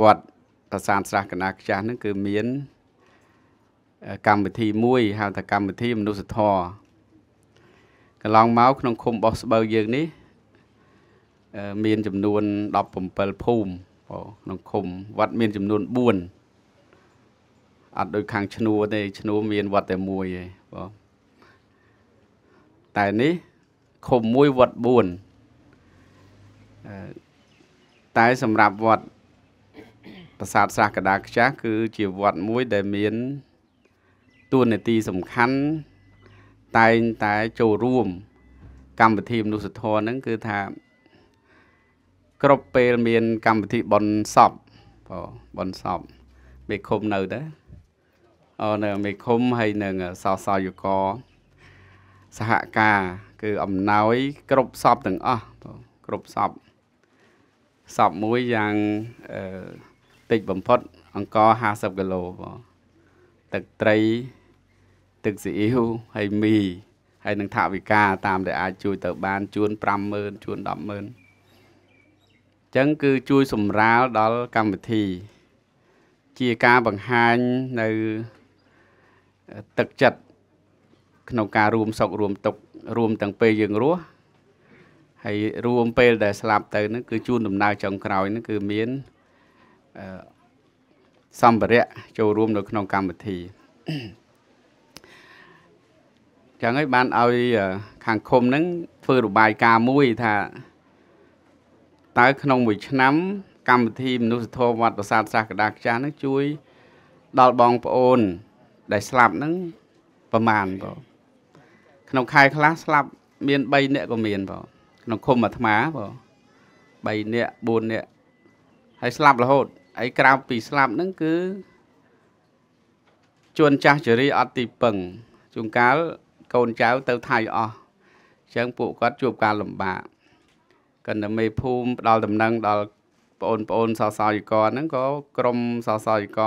វត្តប្រាសាទស្រះកណ្ដាលខ្ចាស់ហ្នឹងគឺមានកម្មវិធីមួយហៅថាកម្មវិធីមនុស្សធម៌កន្លងមកក្នុងឃុំបោះស្បូវយើងនេះមានចំនួន17ភូមិក្នុងឃុំវត្តមានចំនួន4អត់ដូចខាងឈ្នួរទេឈ្នួរមានវត្តតែមួយឯងបងតែនេះឃុំ1វត្ត4តែសម្រាប់វត្តប្រាសាទស្រះកដាខ្ចាស់គឺជាវត្តមួយដែលមានតួនាទីសំខាន់តែងតែចូលរួម កម្មវិធីមនុស្សធម៌ហ្នឹងគឺថាគ្រប់ពេលមាន កម្មវិធីបនសពបងបនសពមេឃុំនៅទេអូនៅមេឃុំហើយនឹងសោសោយកសហការគឺអំណោយគ្រប់សពទាំងអស់គ្រប់សពសពមួយយ៉ាងអឺតិចបំផុត អង្ករ50គីឡូបងទឹកត្រីទឹកស៊ីអ៊ីវហើយមី ហើយនឹងថវិកាតាមដែលអាចជួយទៅបាន ជួន50000ជួន100000អញ្ចឹងគឺជួយសម្រាលដល់កម្មវិធី ជាការបង្ហាញនៅទឹកចិត្តក្នុងការរួមសុខរួមទុក្ខរួមទាំងពេលយើងរស់ហើយរួមពេលដែលស្លាប់ទៅនឹងគឺជួនដំណើរចុងក្រោយនឹងគឺមានសម្ភារៈចូលរួមនៅក្នុងកម្មវិធីចឹងហើយបានឲ្យខាងឃុំហ្នឹងធ្វើរបាយការណ៍មួយថាតើក្នុងមួយ ឆ្នាំ កម្មវិធីមនុស្សធម៌វត្តប្រាសាទសាស្ត្រកដាខ្ចាស់ហ្នឹងជួយដល់បងប្អូន ដែលស្លាប់ហ្នឹងប្រមាណបងក្នុងខែខ្លះស្លាប់មាន3នាក់ក៏មានបងក្នុងឃុំអាត្មាបង3នាក់4នាក់ហើយស្លាប់រហូតហើយក្រៅពីស្លាប់ហ្នឹងគឺជួនចាស់ជរាអត់ទីពឹងជួនកាលកូនចៅទៅថៃអស់អញ្ចឹងពួកគាត់ជួបការលំបាកកណ្ដាមេភូមិផ្ដល់ដំណឹង ដល់បងប្អូនសសយកហ្នឹងក៏ក្រុមសសយក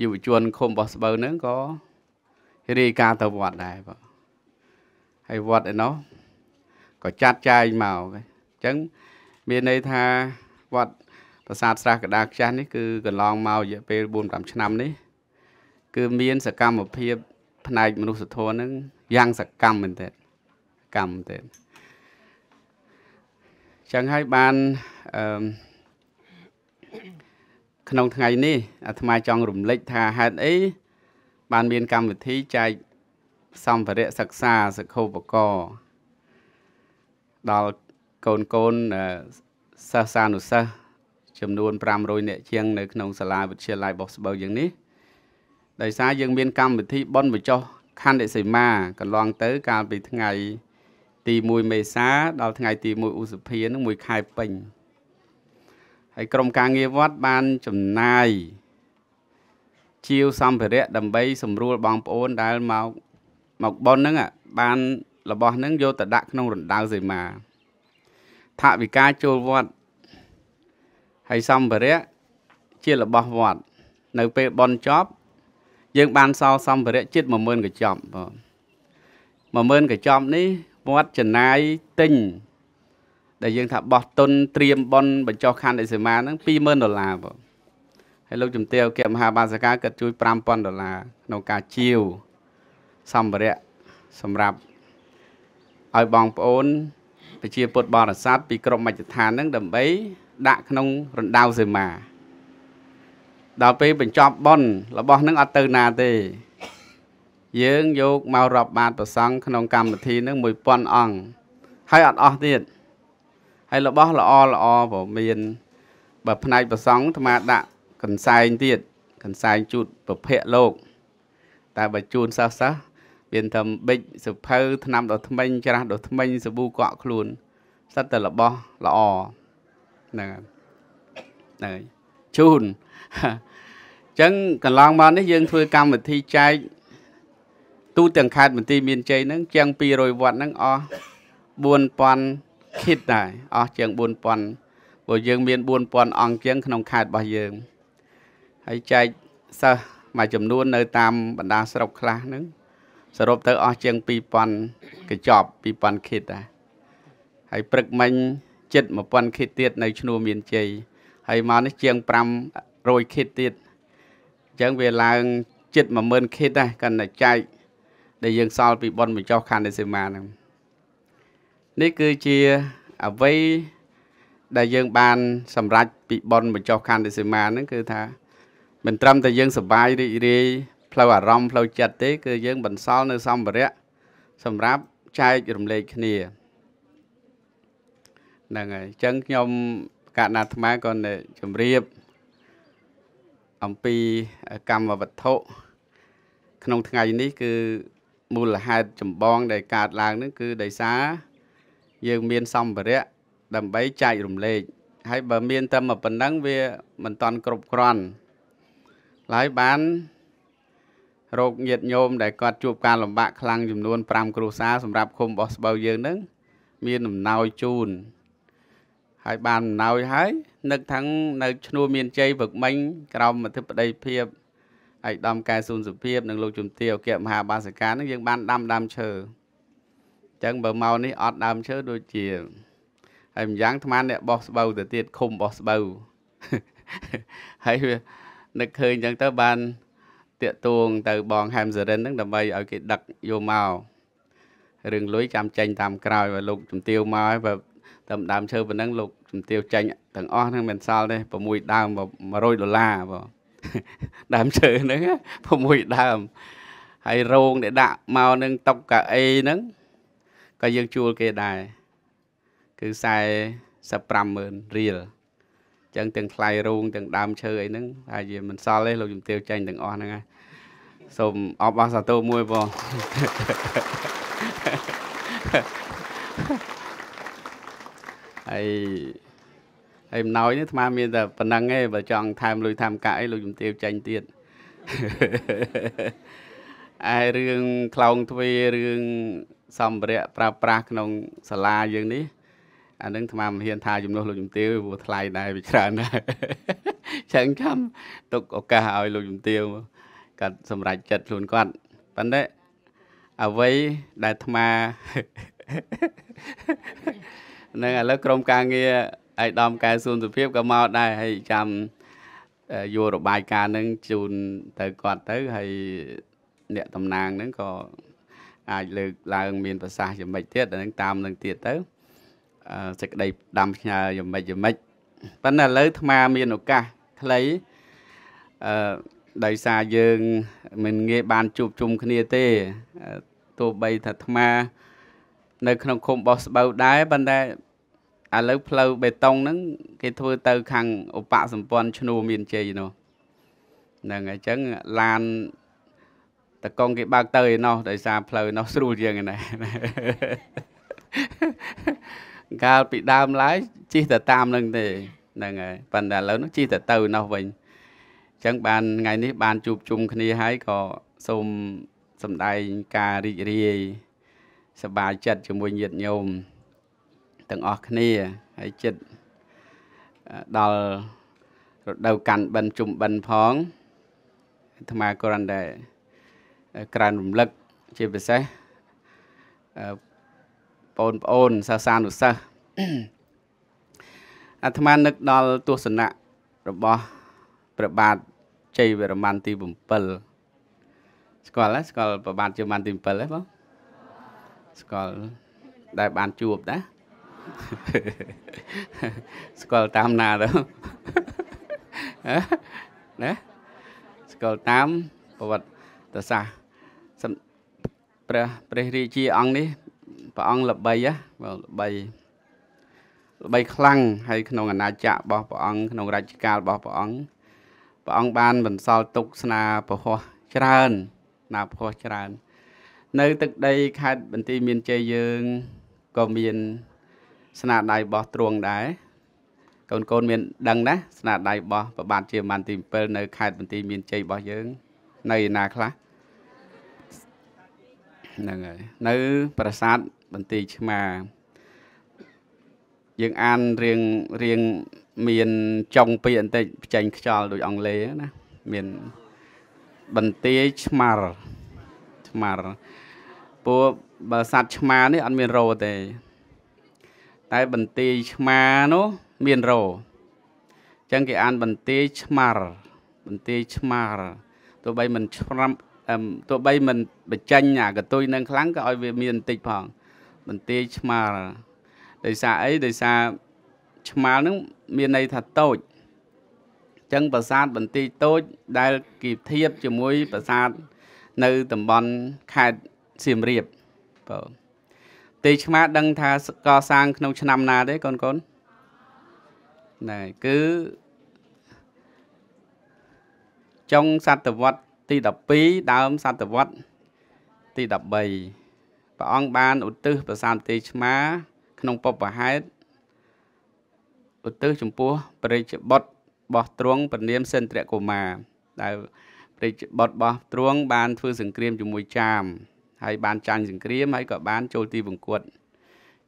យុវជនឃុំបោះស្បូវហ្នឹងក៏រាយការណ៍ទៅវត្តដែរបងហើយវត្តឯណោះក៏ចាត់ចែងមកអញ្ចឹងមានន័យថាវត្តប្រាសាទស្រះកដាខ្ចាស់នេះគឺកន្លងមករយៈពេល4 5ឆ្នាំនេះគឺមានសកម្មភាព ផ្នែកមនុស្សធម៌ហ្នឹងយ៉ាងសកម្មមែនទែនកម្មមែនទែនចឹងហើយបានអឺក្នុងថ្ងៃនេះអាត្មាចង់រំលឹកថាហេតុអីបានមានកម្មវិធីចែកសម្ភារៈសិក្សាសិក្ខាបករដល់កូនកូនសិស្សានុសិស្សចំនួន500នាក់ជាងនៅក្នុងសាលាវិទ្យាល័យបោះស្បូវយ៉ាងនេះដោយសារយើងមានកម្មវិធី បន់បញ្ចុះខណ្ឌសីមាកន្លងទៅកាលពីថ្ងៃទី1មេសាដល់ថ្ងៃទី1ឧសភានឹងមួយខែពេញហើយក្រុមការងារវត្តបានចំណាយជាវសម្ភារៈដើម្បីសម្រួលបងប្អូនដែលមកមកប៉ុនហ្នឹង បានរបស់ហ្នឹងយកទៅដាក់ក្នុងរណ្ដៅសីមា ថាវិការចូលវត្តហើយសម្ភារៈជារបស់វត្ត នៅពេលបន់ចប់ យើងបានសល់សម្ភារៈជិត10000កញ្ចប់បង10000កញ្ចប់នេះវត្តចំណាយទិញដែលយើងថាបោះទុនត្រៀមបនបញ្ចុះខណ្ឌអេសីម៉ាហ្នឹង20000ដុល្លារបងហើយលោកជំទាវគណៈមហាបាសកាគាត់ជួយ5000ដុល្លារក្នុងការជាវសម្ភារៈសម្រាប់ឲ្យបងប្អូនប្រជាពុទ្ធបរិស័ទពីក្រុមមជ្ឈដ្ឋានហ្នឹងដើម្បីដាក់ក្នុងរណ្ដៅសេមាដល់ពេលបញ្ចប់ប៉ុនរបស់នឹងអត់ទៅណាទេ យើងយកមករាប់បាតប្រសង់ក្នុងកម្មវិធីនឹង1000អង្គហើយអត់អស់ទៀតហើយរបស់ល្អល្អក៏មាន បើផ្នែកប្រសង់អាត្មាដាក់កន្សែងទៀត កន្សែងជូតប្រភពលោក តែបើជូនសិស្សសិស្សមានតែបិចសភៅថ្នាំដល់ថ្មិញច្រាស់ដល់ថ្មិញសាប៊ូកក់ខ្លួនសិតតែរបស់ល្អហ្នឹងហ្នឹងជូនអញ្ចឹងកន្លងមកនេះយើងធ្វើកម្មវិធីចែកទូ ទាំងខេត្តបន្ទាយមានជ័យហ្នឹងជាង200វត្តហ្នឹងអស់4000គិតដែរអស់ជាង4000ព្រោះយើងមាន4000អង្គជាងក្នុងខេត្តរបស់យើងហើយចែកសិស្សមួយចំនួន នៅតាមបណ្ដាស្រុកខ្លះហ្នឹងសរុបទៅអស់ជាង2000កញ្ចប់2000គិតដែរហើយព្រឹកមិញជិត1000 kit ទៀតនៅឈ្នួមានជ័យហើយមកនេះជាង500 kit ទៀតអញ្ចឹងវាឡើងជិត10000 kit ដែរកាន់តែចែកដែលយើងសល់ពីប៉ុនបញ្ចុះខណ្ឌដេស៊ីម៉ាហ្នឹងនេះគឺជាអ្វីដែលយើងបាន សម្រេចពីប៉ុនបញ្ចុះខណ្ឌដេស៊ីម៉ាហ្នឹងគឺថាមិនត្រឹមតែយើងសប្បាយរីករាយផ្លូវអារម្មណ៍ផ្លូវចិត្តទេ គឺយើងបន្សល់នៅសម្ភារៈសម្រាប់ចែករំលែកគ្នាហ្នឹងហើយអញ្ចឹងខ្ញុំកាណាអាត្មាក៏ជម្រាប អំពីកម្មវត្ថុក្នុងថ្ងៃនេះគឺមូលហេតុចម្បង ដែលកើតឡើងនឹងគឺដោយសារ យើងមានសម្ភារៈដើម្បីចែករំលែកហើយបើមានតែប៉ុណ្ណឹងវាមិនតាន់គ្រប់គ្រាន់ឡើយបានរោគញាតញោមដែលគាត់ជួបការលំបាកខ្លាំងចំនួន5គ្រួសារសម្រាប់ឃុំរបស់ស្បូវយើងនឹងមានដំណោយជូនហើយបានអំណោយហើយនឹកថាំងនៅឈ្នួមានជ័យវឹកមិញក្រោមអធិបតីភាពឯកឧត្តមកែស៊ូនសុភាពនិងលោកជំទាវអគ្គមហាបាសិកានឹងយើងបានដាំដើមឈើអញ្ចឹងបើមកនេះអត់ដើមឈើដូចជាហើយម្យ៉ាងអាត្មាអ្នកបោះស្បូវទៅទៀតឃុំបោះស្បូវហើយវានឹកឃើញអញ្ចឹងទៅបានតាកទួងទៅបងហែមសរិនហ្នឹងដើម្បីឲ្យគេដឹកយកមករឿងលុយចាំចេញតាមក្រោយបើលោកជំទាវមកហើយបើដើមដើមឈើប៉ុណ្ណឹងលោកជំទាវចាញ់ទាំងអស់ហ្នឹងមិនសល់ទេ6ដើម100ដុល្លារបងដើមឈើហ្នឹង6ដើមហើយរោងដែលដាក់មកនឹងតុកកាអីហ្នឹងក៏យើងជួលគេដែរគឺ450,000រៀលចឹងទាំងថ្លៃរោងទាំងដើមឈើអីហ្នឹងហើយវាមិនសល់ទេលោកជំទាវចាញ់ទាំងអស់ហ្នឹងហើយសូមអបអរសាទរមួយបងហើយហើយអំណោយនេះអាត្មា មានតែប៉ុណ្ណឹងឯងបើចង់ថែមលុយថែមកាក់អីលោកជំទាវចាញ់ទៀតឯរឿងខ្លោងទ្វារឿងសម្ភារៈប្រើប្រាស់ក្នុងសាលាយើងនេះអានឹងអាត្មាមិនហ៊ានថាជំនួសលោកជំទាវព្រោះថ្លៃដែរវាច្រើនដែរចឹងចាំទុកឱកាសឲ្យលោកជំទាវកាត់សម្រេចចិត្តខ្លួនគាត់ប៉ុន្តែអ្វីដែលអាត្មានឹងឥឡូវក្រុមការងារឯកឧត្តមកែសួនសុភាពក៏មកដែរហើយចាំយករបាយការណ៍នឹងជូនទៅគាត់ទៅហើយអ្នកតំណាងនឹងក៏អាចលើកឡើងមានប្រសាសន៍យ៉ាងម៉េចទៀតនឹងតាមនឹងទៀតទៅសេចក្តីដាំផ្ញើយ៉ាងម៉េចយ៉ាងម៉េចប៉ុន្តែឥឡូវអាត្មា មានឱកាសខ្លីអឺដោយសារយើងមិនងាយបានជួបជុំគ្នាទេទោះបីថាអាត្មានៅក្នុងឃុំបោះស្បូវដែរប៉ុន្តែឥឡូវផ្លូវបេតុងហ្នឹងគេធ្វើទៅ ខាងឧបសម្ព័ន្ធឈ្នួមានជ័យនោះហ្នឹងអញ្ចឹងឡានតកងគេបើកទៅឯណោះដោយសារផ្លូវនោះស្រួលជាងឯណេះកាលពីដើមឡើយជិះទៅតាមនឹងទេហ្នឹងហើយប៉ុន្តែឥឡូវនោះជិះទៅទៅនោះវិញអញ្ចឹងបានថ្ងៃនេះបានជួបជុំគ្នាហើយក៏សូមសម្ដែងការរីករាយសប្បាយចិត្តជាមួយញាតិញោមទាំងអស់គ្នាហើយចិត្តដល់រដូវកាន់បិណ្ឌជុំបិណ្ឌផងអាត្មាគ្រាន់តែក្រើនរំលឹកជាពិសេសបងប្អូនសាសានុសិស្សអាត្មានឹកដល់ទស្សនៈរបស់ព្រះបាទជ័យវរ្ម័នទី7ស្គាល់ស្គាល់ព្រះបាទជ័យវរ្ម័នទី7ហ៎បងស្គាល់ដែលបានជួបណាស្គាល់តាមណាទៅណាស្គាល់តាមប្រវត្តិសាស្ត្រព្រះព្រះរាជាអង្គនេះព្រះអង្គល្បីណាបាទល្បីល្បីខ្លាំងហើយក្នុងអាណាចក្ររបស់ព្រះអង្គក្នុងរជ្ជកាលរបស់ព្រះអង្គព្រះអង្គបានបន្សល់ទុកស្នាពហោះច្រើនណាពហោះច្រើននៅ ទឹកដីខេត្តបន្ទាយមានជ័យយើងក៏មានស្នាដៃរបស់ទ្រង់ដែរកូនកូនមានដឹងណាស្នាដៃរបស់ប្របាទជាមន្ទី7នៅខេត្តបន្ទាយមានជ័យរបស់យើងនៅឯណាខ្លះហ្នឹងហើយនៅប្រាសាទបន្ទាយឆ្មា យើងអានរៀងរៀងមានចុងពីបន្តិចចេញខ្យល់ដូចអង់គ្លេសណាមានបន្ទាយឆ្មារឆ្មារព្រោះបើសត្វឆ្មានេះអត់មានរោទេ តែបន្ទាយឆ្មានោះមានរោអញ្ចឹងគេអានបន្ទាយឆ្មារ បន្ទាយឆ្មារទោះបីមិនឆ្មាំទោះបី មិនបញ្ចេញអាកតុយនឹងខ្លាំងក៏ឲ្យវាមានបន្តិចផង បន្ទាយឆ្មារដោយសារអីដោយសារឆ្មាលនឹងមានន័យថាតូចចឹងប្រាសាទបន្ទាយតូចដែលគៀបធៀបជាមួយប្រាសាទនៅ តំបន់ខេត្តសៀមរាបបងទេឆ្មាដឹងថាកសាង ក្នុង ឆ្នាំណាទេកូនកូនណែគឺចុងសតវត្សទី12ដើមសតវត្សទី13ព្រះអង្គបានឧទ្ទិសប្រសានទេឆ្មាក្នុងពពហេតុឧទ្ទិសចំពោះព្រះរាជបុត្របោះទ្រង់ព្រះនាមសិន្ទ្រកុមារដែលព្រះរាជបុត្របោះទ្រង់បានធ្វើសង្គ្រាមជាមួយចាមហើយបានចាញ់សង្គ្រាមហើយក៏បានចូលទីវង្គតអ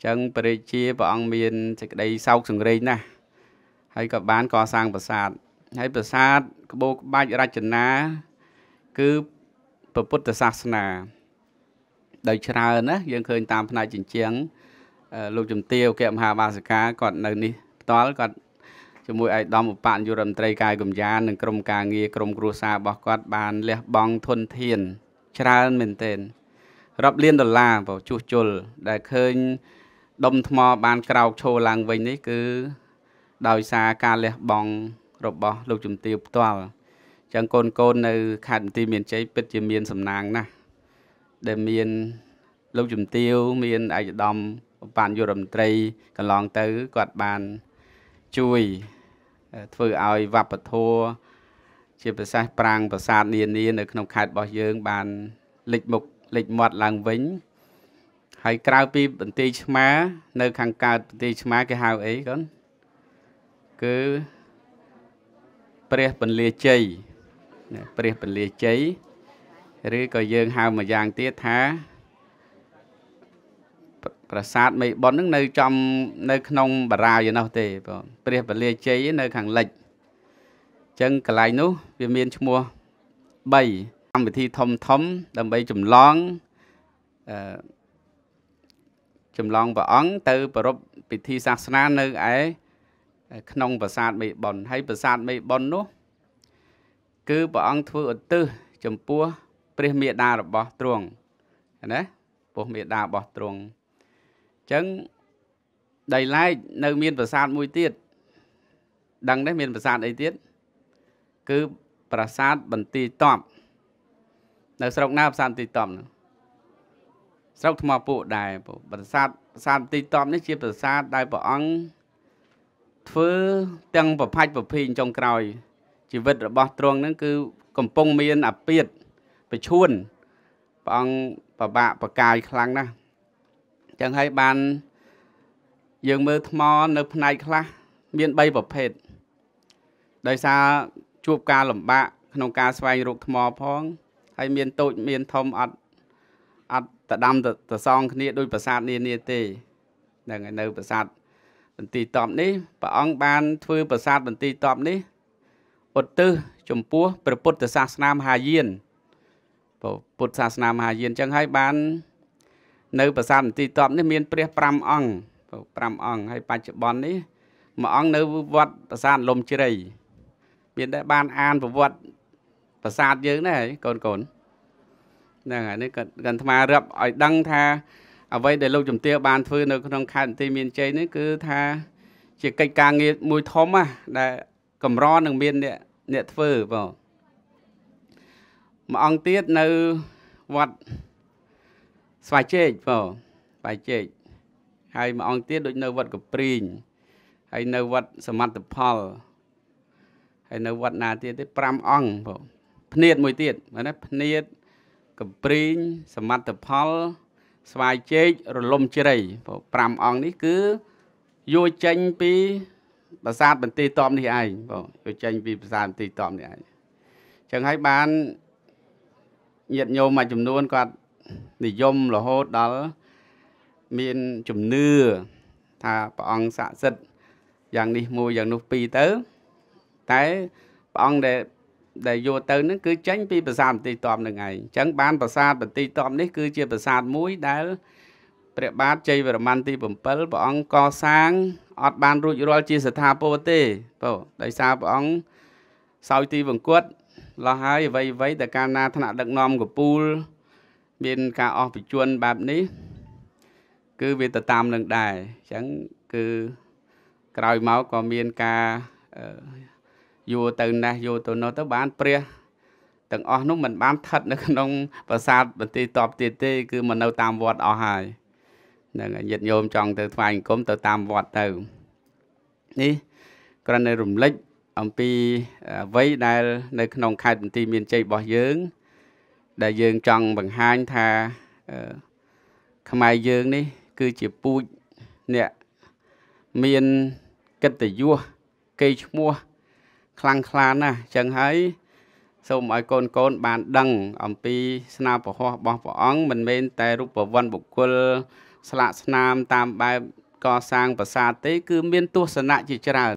ញ្ចឹងព្រះរាជាព្រះអង្គមានសេចក្តីសោកសង្រេងណាស់ហើយក៏បានកសាងប្រាសាទហើយប្រាសាទក្បូរក្បាច់រចនាគឺព្រះពុទ្ធសាសនាដោយច្រើនណាយើងឃើញ តាមផ្នែកជញ្ជាំងលោកជំទាវកែមហាបាសិកាគាត់នៅនេះផ្ទាល់គាត់ជាមួយឯកឧត្តមឧបនាយករដ្ឋមន្ត្រីកាយកម្យានិងក្រុមការងារក្រុមគ្រួសាររបស់គាត់បានលះបង់ធនធានច្រើនមែនទែនរាប់លានដុល្លារបើជួសជុលដែលឃើញដុំថ្មបានក្រោកឈរឡើងវិញនេះ គឺដោយសារការលះបង់ របស់លោកជំទាវផ្ទាល់ចឹងកូនកូននៅខេត្តបន្ទាយមានជ័យពិតជាមានសំណាងណាស់ដែលមានលោកជំទាវមានឯកឧត្តមបានយុរមត្រីកន្លងទៅគាត់បានជួយធ្វើឲ្យវប្បធម៌ជាប្រសាសប្រាំងប្រាសាទនានានៅ ក្នុងខេត្តរបស់យើង បានលេចមុខលិចមាត់ឡើងវិញហើយក្រៅពីបន្ទាយឆ្មានៅ ខាងកើតបន្ទាយឆ្មាគេហៅអីកូនគឺព្រះពលាជ័យព្រះពលាជ័យឬក៏យើងហៅមួយយ៉ាងទៀតថាប្រាសាទមេបុនហ្នឹងនៅចំនៅក្នុងបារាយឯនោះទេបងព្រះពលាជ័យនៅ ខាងលិចអញ្ចឹងកន្លែងនោះ វាមានឈ្មោះ3កម្មវិធីធំធំ ដើម្បីចម្លងអឺចម្លងព្រះអង្គទៅប្រពពិធីសាសនានៅឯក្នុងប្រាសាទមេបុនហើយប្រាសាទមេបុននោះ គឺព្រះអង្គធ្វើឧទ្ទិសចំពោះព្រះមេដារបស់ទ្រង់ណាពោះមេដារបស់ទ្រង់អញ្ចឹងដីឡែកនៅមាន ប្រាសាទមួយទៀតដឹងទេមានប្រាសាទអីទៀតគឺប្រាសាទបន្ទាយតប់នៅស្រុកណាប្រាសាទបន្ទាយតំនោះស្រុកថ្មពួកដែរប្រាសាទប្រាសាទបន្ទាយតំនេះជាប្រាសាទដែលព្រះអង្គធ្វើទាំងប្រផាច់ប្រភីចុងក្រោយជីវិតរបស់ទ្រង់នឹងគឺកំពុងមានអាពាធប្រឈួនព្រះអង្គប្របាក់ប្រកាយខ្លាំងណាស់ចឹងហើយបានយើងមើលថ្មនៅ ផ្នែកខ្លះមាន3ប្រភេទដោយសារជួបការលំបាកក្នុងការស្វែងរកថ្មផងហើយមានតូចមានធំអត់អត់តដាំតសងគ្នាដោយប្រាសាទនានាទេហ្នឹងហើយនៅប្រាសាទបន្ទីតបនេះព្រះអង្គបានធ្វើប្រាសាទបន្ទីតបនេះឧទ្ទិសចំពោះព្រះពុទ្ធសាសនាមហាយានព្រះពុទ្ធសាសនាមហាយានចឹងហើយបាន នៅប្រាសាទបន្ទីតបនេះមាន ព្រះ5អង្គ5អង្គហើយបច្ចុប្បន្ននេះមួយអង្គនៅវត្តប្រាសាទលំជ្រៃមានតែបានអានប្រវត្តិប្រាសាទយើងណាកូនកូនហ្នឹងហើយនេះគាត់អាត្មារាប់ឲ្យដឹងថាអ្វីដែលលោកជំទាវបានធ្វើនៅក្នុងខេត្តបន្ទាយមានជ័យនេះគឺថា ជាកិច្ចការងារមួយធំណាដែល កម្រនឹងមានអ្នកអ្នកធ្វើបងមួយអង្គទៀតនៅវត្តស្វាយជែកបងស្វាយជែកហើយមួយអង្គទៀតដូចនៅវត្តកព្រីងហើយនៅវត្តសមត្ថផលហើយនៅវត្តណាទៀតទេ5អង្គបងភ្នៀតមួយទៀតមែនទេភ្នៀតកំព្រីងសមត្ថផល ស្វាយជែករលំជ្រៃ5អង្គនេះគឺយកចេញពីប្រាសាទបន្ទាយតមនេះឯងបងយកចេញពីប្រាសាទបន្ទាយតមនេះឯងចឹងហើយបានញាតិញោមមួយចំនួនគាត់និយមរហូតដល់មានជំនឿថាព្រះអង្គស័ក្តិសិទ្ធិយ៉ាងនេះមួយយ៉ាងនោះពីរទៅតែព្រះអង្គដែលដែលយកទៅនឹងគឺចេញពីប្រាសាទបន្ទាយតមនឹងឯងអញ្ចឹងបានប្រាសាទបន្ទាយតមនេះ គឺជាប្រាសាទមួយដែលព្រះបាទជ័យវរ្ម័នទី7ព្រះអង្គកសាងអត់បានរួចរាល់ជាស្ថាពរទេបងដោយសារព្រះអង្គសោយទីវង្គត់ឡោះហើយអ្វីអ្វីតែកាលណាថ្នាក់ដឹកនាំកពូល មានការអស់បជនបែបនេះ គឺវាទៅតាមនឹងដែរអញ្ចឹងគឺក្រោយមកក៏មានការអឺយួរទៅណេះយួរទៅនោះទៅបានព្រះទាំងអស់នោះមិនបានស្ថិត នៅក្នុងប្រាសាទបន្ទាយតបទៀតទេ គឺមកនៅតាមវត្តអស់ហើយហ្នឹងហើយញាតិញោមចង់ទៅថ្វាយអង្គមទៅតាមវត្តទៅនេះគ្រាន់តែរំលឹកអំពីអ្វីដែល នៅក្នុងខេត្តបន្ទាយមានជ័យរបស់យើង ដែលយើងចង់បង្ហាញថាខ្មែរយើងនេះគឺជាពូជអ្នកមានកិត្តិយសគេឈ្មោះខ្លាំងខ្លាណាស់អញ្ចឹងហើយសូមឲ្យកូនកូន បានដឹងអំពីស្នាព្រះហស្របស់ព្រះអង្គមិនមែនតែរូបវ័នបុគ្គលស្លាកស្នាមតាមបែបកសាងប្រាសាទទេ គឺ មានទស្សនៈជាច្រើន